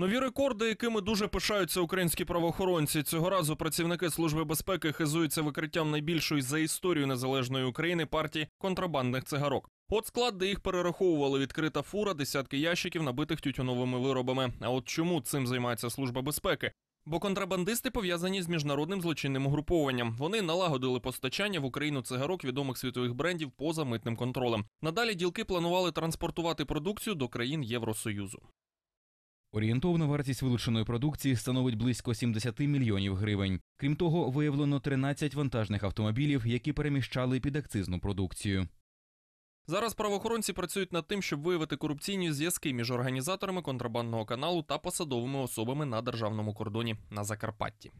Нові рекорди, якими дуже пишаються українські правоохоронці, цього разу працівники служби безпеки хизуються викриттям найбільшої за історію незалежної України партії контрабандних цигарок. От склад, де їх перераховували відкрита фура, десятки ящиків, набитих тютюновими виробами. А от чому цим займається служба безпеки? Бо контрабандисти пов'язані з міжнародним злочинним угрупованням. Вони налагодили постачання в Україну цигарок відомих світових брендів поза митним контролем. Надалі ділки планували транспортувати продукцію до країн Євросоюзу. Орієнтовна вартість вилученої продукції становить близько 70 мільйонів гривень. Крім того, виявлено 13 вантажних автомобілів, які переміщали підакцизну продукцію. Зараз правоохоронці працюють над тим, щоб виявити корупційні зв'язки між організаторами контрабандного каналу та посадовими особами на державному кордоні на Закарпатті.